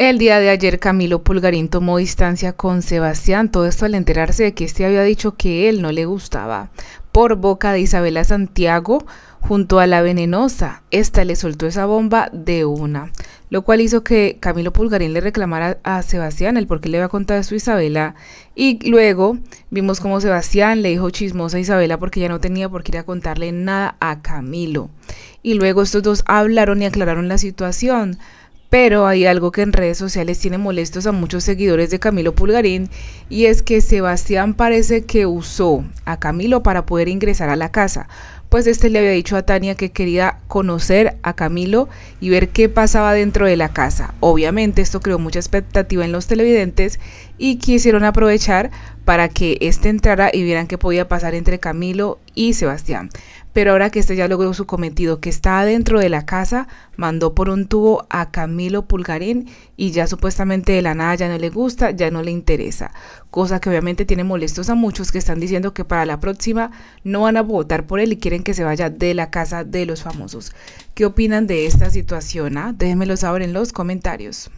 El día de ayer Camilo Pulgarín tomó distancia con Sebastián, todo esto al enterarse de que éste había dicho que él no le gustaba. Por boca de Isabela Santiago, junto a la venenosa, esta le soltó esa bomba de una, lo cual hizo que Camilo Pulgarín le reclamara a Sebastián el por qué le había contado contar a Isabela. Y luego vimos cómo Sebastián le dijo chismosa a Isabela porque ya no tenía por qué ir a contarle nada a Camilo. Y luego estos dos hablaron y aclararon la situación. Pero hay algo que en redes sociales tiene molestos a muchos seguidores de Camilo Pulgarín y es que Sebastián parece que usó a Camilo para poder ingresar a la casa, pues este le había dicho a Tania que quería conocer a Camilo y ver qué pasaba dentro de la casa. Obviamente esto creó mucha expectativa en los televidentes y quisieron aprovechar para que éste entrara y vieran qué podía pasar entre Camilo y Sebastián. Pero ahora que este ya logró su cometido, que está dentro de la casa, mandó por un tubo a Camilo Pulgarín y ya supuestamente de la nada ya no le gusta, ya no le interesa. Cosa que obviamente tiene molestos a muchos que están diciendo que para la próxima no van a votar por él y quieren que se vaya de la casa de los famosos. ¿Qué opinan de esta situación? Ah? Déjenmelo saber en los comentarios.